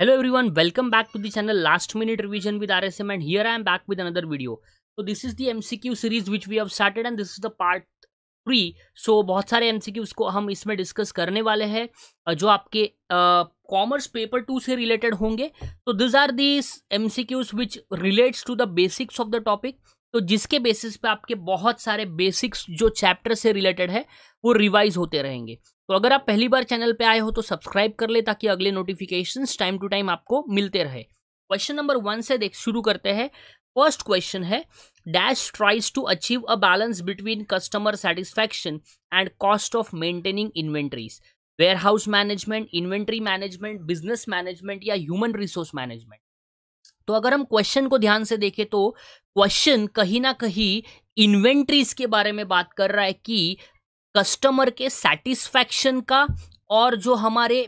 Hello everyone welcome back to the channel last minute revision with R S M and here I am back with another video तो this is the MCQ series which we have started and this is the part three so बहुत सारे MCQs को हम इसमें discuss करने वाले हैं जो आपके कॉमर्स पेपर टू से रिलेटेड होंगे तो this are this M C Qs which relates to the basics of the topic तो जिसके बेसिस पे आपके बहुत सारे बेसिक्स जो चैप्टर से रिलेटेड है वो रिवाइज होते रहेंगे तो अगर आप पहली बार चैनल पे आए हो तो सब्सक्राइब कर ले ताकि अगले नोटिफिकेशन टाइम टू टाइम आपको मिलते रहे क्वेश्चन नंबर वन से देख शुरू करते हैं फर्स्ट क्वेश्चन है dash tries to achieve a balance between customer satisfaction and cost of maintaining inventories warehouse management inventory management business management या ह्यूमन रिसोर्स मैनेजमेंट तो अगर हम क्वेश्चन को ध्यान से देखें तो क्वेश्चन कहीं ना कहीं इन्वेंट्रीज के बारे में बात कर रहा है कि कस्टमर के सेटिस्फैक्शन का और जो हमारे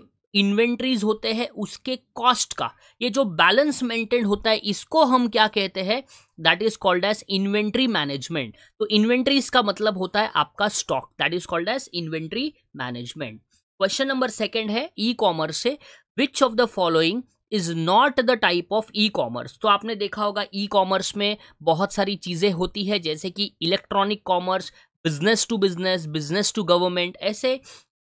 इन्वेंट्रीज होते हैं उसके कॉस्ट का ये जो बैलेंस मेंटेन होता है इसको हम क्या कहते हैं that is called as inventory management तो इन्वेंट्रीज का मतलब होता है आपका stock that is called as inventory management question number second है ई कॉमर्स से which of the following is not the type of e commerce तो आपने देखा होगा ई कॉमर्स में बहुत सारी चीज़ें होती है जैसे कि electronic commerce business to business business to government ऐसे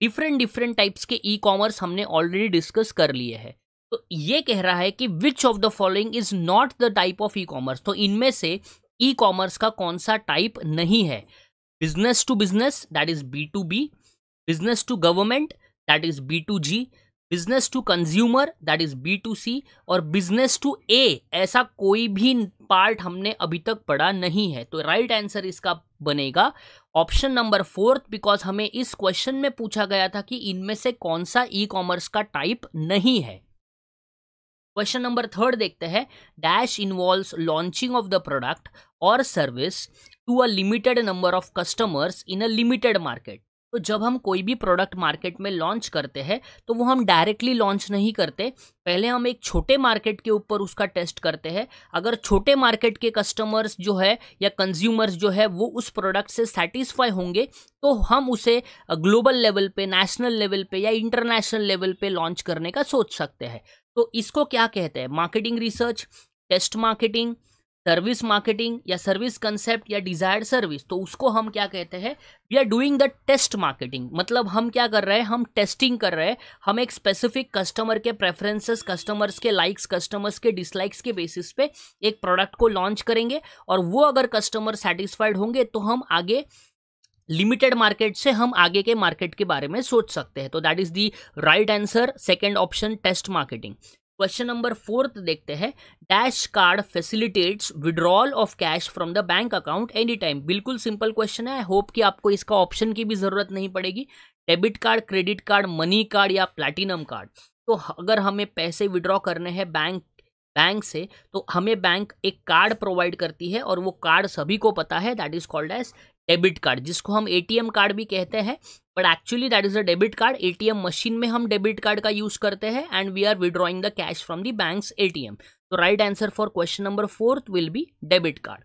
डिफरेंट डिफरेंट टाइप्स के ई कॉमर्स हमने ऑलरेडी डिस्कस कर लिए हैं तो ये कह रहा है कि which of the following is not the type of e commerce तो इनमें से ई कॉमर्स का कौन सा टाइप नहीं है business to business that is B to B business to government that is B to G business to consumer that is B to C और business to ए ऐसा कोई भी पार्ट हमने अभी तक पढ़ा नहीं है तो राइट right आंसर इसका बनेगा ऑप्शन नंबर फोर्थ बिकॉज हमें इस क्वेश्चन में पूछा गया था कि इनमें से कौन सा ई कॉमर्स का टाइप नहीं है क्वेश्चन नंबर थर्ड देखते हैं dash involve launching of the product और service to a limited number of customers in a limited market तो जब हम कोई भी प्रोडक्ट मार्केट में लॉन्च करते हैं तो वो हम डायरेक्टली लॉन्च नहीं करते पहले हम एक छोटे मार्केट के ऊपर उसका टेस्ट करते हैं अगर छोटे मार्केट के कस्टमर्स जो है या कंज्यूमर्स जो है वो उस प्रोडक्ट से सेटिस्फाई होंगे तो हम उसे ग्लोबल लेवल पे नेशनल लेवल पे या इंटरनेशनल लेवल पे लॉन्च करने का सोच सकते हैं तो इसको क्या कहते हैं marketing research test marketing service marketing या सर्विस कंसेप्ट या डिजायर्ड सर्विस तो उसको हम क्या कहते हैं we are doing the test marketing मतलब हम क्या कर रहे हैं हम टेस्टिंग कर रहे हैं हम एक स्पेसिफिक कस्टमर के प्रेफरेंसेस कस्टमर्स के लाइक्स कस्टमर्स के डिसलाइक्स के बेसिस पे एक प्रोडक्ट को लॉन्च करेंगे और वो अगर कस्टमर सेटिस्फाइड होंगे तो हम आगे लिमिटेड मार्केट से हम आगे के मार्केट के बारे में सोच सकते हैं तो that is the right answer second option test marketing question number fourth देखते हैं dash card facilitates withdrawal of cash from the bank account any time बिल्कुल सिंपल क्वेश्चन है आई होप कि आपको इसका ऑप्शन की भी जरूरत नहीं पड़ेगी debit card credit card money card या प्लैटिनम कार्ड तो अगर हमें पैसे विड्रॉ करने हैं बैंक बैंक से तो हमें बैंक एक कार्ड प्रोवाइड करती है और वो कार्ड सभी को पता है that is called as debit card जिसको हम एटीएम कार्ड भी कहते हैं but actually that is a debit card ATM machine में हम डेबिट कार्ड का यूज करते हैं and we are withdrawing the cash from the bank ATM तो right answer for question number fourth will be debit card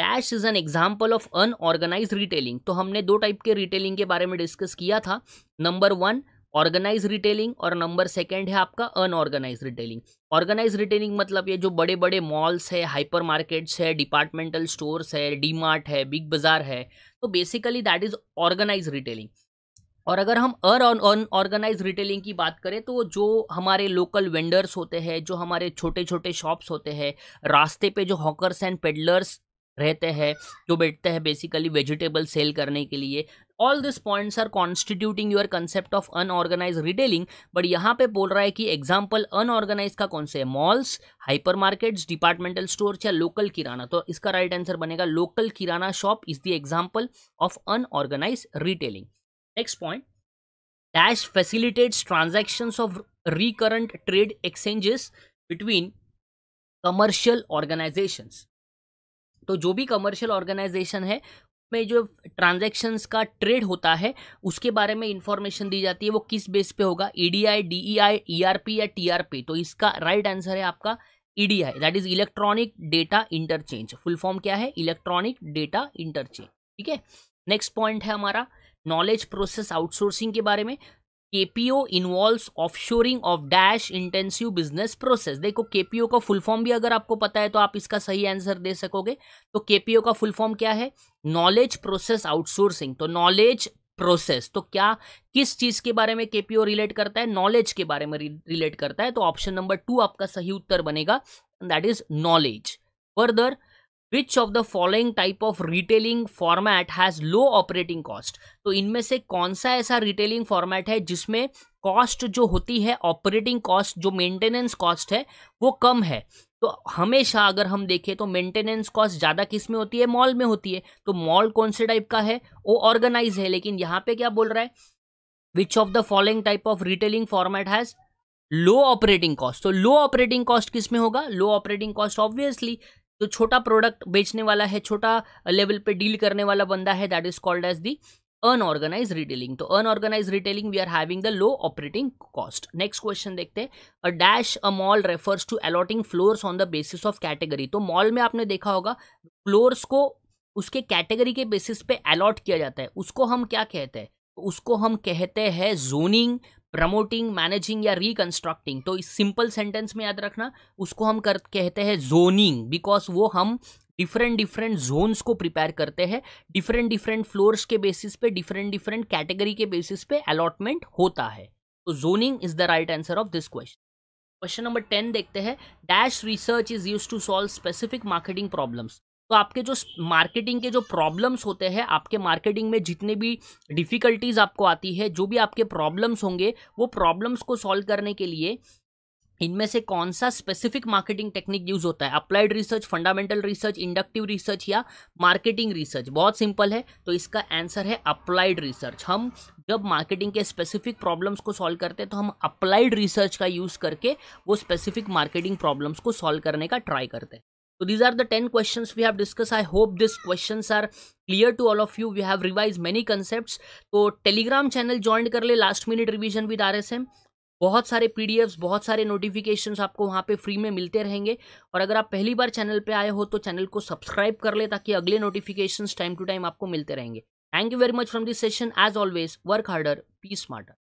dash is an example of unorganise retailing तो हमने दो type के retailing के बारे में डिस्कस किया था नंबर वन ऑर्गेनाइज रिटेलिंग और नंबर सेकेंड है आपका अनऑर्गेनाइज रिटेलिंग ऑर्गेनाइज रिटेलिंग मतलब ये जो बड़े बड़े मॉल्स है हाइपर मार्केट्स है डिपार्टमेंटल स्टोर्स है डी मार्ट है बिग बाजार है तो basically that is organise retailing और अगर हम अनऑर्गेनाइज रिटेलिंग की बात करें तो जो हमारे लोकल वेंडर्स होते हैं जो हमारे छोटे छोटे शॉप्स होते हैं रास्ते पे जो हॉकर्स एंड पेडलर्स रहते हैं जो बैठते हैं बेसिकली वेजिटेबल सेल करने के लिए all this points are constituting your concept of unorganise retailing but यहाँ पे बोल रहा है कि एग्जाम्पल अनऑर्गेनाइज का कौन से है malls hypermarkets departmental store या लोकल किराना तो इसका राइट right आंसर बनेगा local kirana shop is the example of unorganise retailing next point dash facilitates transaction of recurrent trade exchanges between commercial organisation तो जो भी कमर्शियल ऑर्गेनाइजेशन है पे जो ट्रांजैक्शंस का ट्रेड होता है उसके बारे में इंफॉर्मेशन दी जाती है वो किस बेस पे होगा ईडीआई डीईआई ईआरपी या टीआरपी तो इसका राइट right आंसर है आपका EDI that is electronic data interchange full form क्या है इलेक्ट्रॉनिक डेटा इंटरचेंज ठीक है नेक्स्ट पॉइंट है हमारा नॉलेज प्रोसेस आउटसोर्सिंग के बारे में KPO involve offshoring of dash intensive business process देखो केपीओ का फुल फॉर्म भी अगर आपको पता है तो आप इसका सही आंसर दे सकोगे तो केपीओ का फुल फॉर्म क्या है नॉलेज प्रोसेस आउटसोर्सिंग तो नॉलेज प्रोसेस तो क्या किस चीज के बारे में केपीओ रिलेट करता है नॉलेज के बारे में रिलेट करता है तो ऑप्शन नंबर टू आपका सही उत्तर बनेगा that is knowledge further which of the following type of retailing format has low operating cost तो इनमें से कौन सा ऐसा रिटेलिंग फॉर्मेट है जिसमें कॉस्ट जो होती है ऑपरेटिंग कॉस्ट जो मेंटेनेंस कॉस्ट है वो कम है तो हमेशा अगर हम देखें तो मेंटेनेंस कॉस्ट ज़्यादा किस में होती है मॉल में होती है तो मॉल कौन से टाइप का है वो ऑर्गेनाइज है लेकिन यहाँ पे क्या बोल रहा है which of the following type of retailing format has low operating cost तो लो ऑपरेटिंग कॉस्ट किस में होगा लो ऑपरेटिंग कॉस्ट ऑब्वियसली जो छोटा प्रोडक्ट बेचने वाला है छोटा लेवल पे डील करने वाला बंदा है that is called as the unorganise retailing तो unorganise retailing we are having the low operating cost next question देखते हैं a dash a mall refers to allotting floors on the basis of category तो mall में आपने देखा होगा floors को उसके कैटेगरी के बेसिस पे अलॉट किया जाता है उसको हम क्या कहते हैं उसको हम कहते हैं जोनिंग प्रमोटिंग मैनेजिंग या रिकंस्ट्रक्टिंग तो इस सिंपल सेंटेंस में याद रखना उसको हम कर कहते हैं जोनिंग बिकॉज वो हम डिफरेंट डिफरेंट जोन्स को प्रिपेयर करते हैं डिफरेंट डिफरेंट फ्लोर्स के बेसिस पे डिफरेंट डिफरेंट कैटेगरी के बेसिस पे अलॉटमेंट होता है तो zoning is the right answer of this question question number ten देखते हैं dash research is use to solve specific marketing problems तो आपके जो मार्केटिंग के जो प्रॉब्लम्स होते हैं आपके मार्केटिंग में जितने भी डिफ़िकल्टीज़ आपको आती है जो भी आपके प्रॉब्लम्स होंगे वो प्रॉब्लम्स को सॉल्व करने के लिए इनमें से कौन सा स्पेसिफिक मार्केटिंग टेक्निक यूज होता है applied research fundamental research inductive research या मार्केटिंग रिसर्च बहुत सिंपल है तो इसका आंसर है अप्लाइड रिसर्च हम जब मार्केटिंग के स्पेसिफिक प्रॉब्लम्स को सॉल्व करते हैं तो हम अप्लाइड रिसर्च का यूज़ करके वो स्पेसिफिक मार्केटिंग प्रॉब्लम्स को सॉल्व करने का ट्राई करते हैं So these are the 10 questions we have discussed. I hope these questions are clear to all of you we have revise many concept तो Telegram channel join कर ले last minute revision with R बहुत सारे P बहुत सारे notifications आपको वहाँ पे फ्री में मिलते रहेंगे और अगर आप पहली बार चैनल पे आए हो तो चैनल को सब्सक्राइब कर ले ताकि अगले नोटिफिकेशंस टाइम टू टाइम आपको मिलते रहेंगे thank you very much from this session as always work harder be smarter